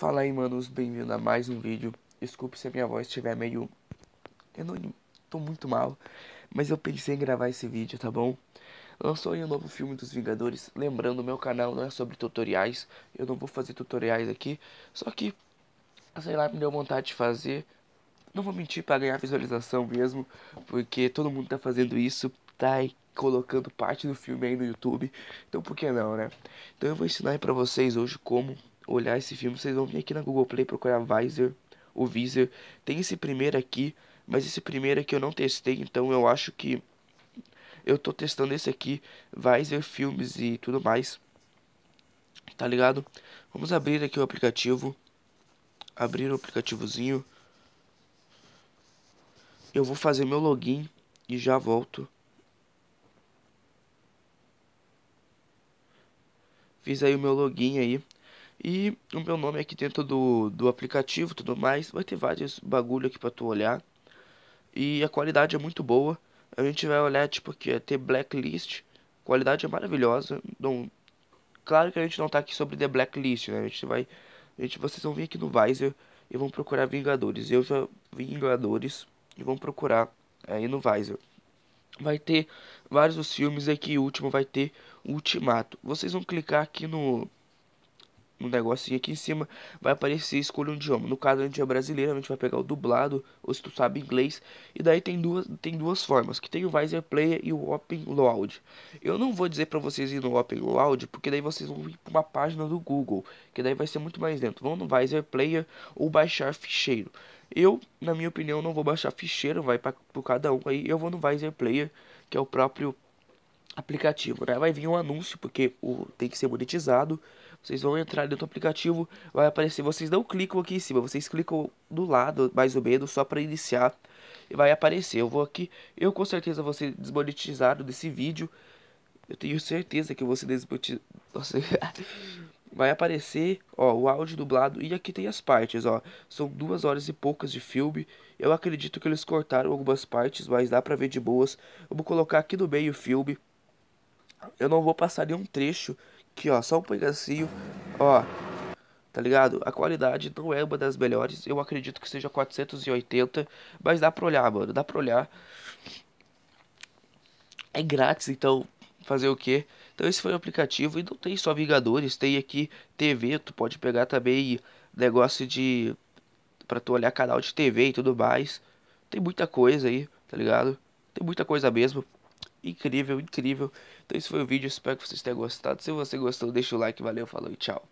Fala aí, manos, bem-vindo a mais um vídeo. Desculpe se a minha voz estiver meio. Eu não tô muito mal, mas eu pensei em gravar esse vídeo, tá bom? Lançou aí um novo filme dos Vingadores. Lembrando, meu canal não é sobre tutoriais. Eu não vou fazer tutoriais aqui. Só que, sei lá, me deu vontade de fazer. Não vou mentir para ganhar visualização mesmo, porque todo mundo tá fazendo isso, tá colocando parte do filme aí no YouTube. Então por que não, né? Então eu vou ensinar aí pra vocês hoje como olhar esse filme, vocês vão vir aqui na Google Play procurar Visor, o Visor. Tem esse primeiro aqui, mas esse primeiro aqui eu não testei, então eu acho que eu tô testando esse aqui, Visor Filmes e tudo mais. Tá ligado? Vamos abrir aqui o aplicativo. Abrir o aplicativozinho. Eu vou fazer meu login e já volto. Fiz aí o meu login aí. E o meu nome aqui dentro do, do aplicativo tudo mais. Vai ter vários bagulho aqui pra tu olhar. E a qualidade é muito boa. A gente vai olhar, tipo, aqui, é ter blacklist. Qualidade é maravilhosa. Não, claro que a gente não tá aqui sobre The Blacklist, né? A gente vai. A gente, vocês vão vir aqui no Visor e vão procurar Vingadores. Eu já vi Vingadores e vão procurar aí é, no Visor. Vai ter vários os filmes aqui. O último vai ter Ultimato. Vocês vão clicar aqui no no negócio e aqui em cima vai aparecer escolha um idioma. No caso a gente é brasileiro, a gente vai pegar o dublado, ou se tu sabe inglês, e daí tem duas, tem duas formas, que tem o Visor Player e o Open Loud. Eu não vou dizer para vocês ir no Open Loud, porque daí vocês vão vir para uma página do Google, que daí vai ser muito mais lento. Vão no Visor Player ou baixar ficheiro. Eu, na minha opinião, não vou baixar ficheiro, vai para cada um aí. Eu vou no Visor Player, que é o próprio aplicativo, né? Vai vir um anúncio, porque o, tem que ser monetizado. Vocês vão entrar dentro do aplicativo, vai aparecer. Vocês não clicam aqui em cima, vocês clicam do lado, mais ou menos, só para iniciar. E vai aparecer. Eu vou aqui, eu com certeza vou ser desmonetizado desse vídeo. Eu tenho certeza que você desmonetizado. Nossa. vai aparecer, ó, o áudio dublado e aqui tem as partes, ó. São duas horas e poucas de filme. Eu acredito que eles cortaram algumas partes, mas dá pra ver de boas. Eu vou colocar aqui no meio o filme eu não vou passar nenhum trecho que, ó, só um pedacinho, ó, tá ligado? A qualidade não é uma das melhores, eu acredito que seja 480, mas dá para olhar, mano, dá para olhar. É grátis, então, fazer o que? Então esse foi o aplicativo e não tem só Vingadores, tem aqui TV, tu pode pegar também negócio de... para tu olhar canal de TV e tudo mais. Tem muita coisa aí, tá ligado? Tem muita coisa mesmo incrível, incrível. Então esse foi o vídeo, espero que vocês tenham gostado. Se você gostou, deixa o like, valeu, falou e tchau.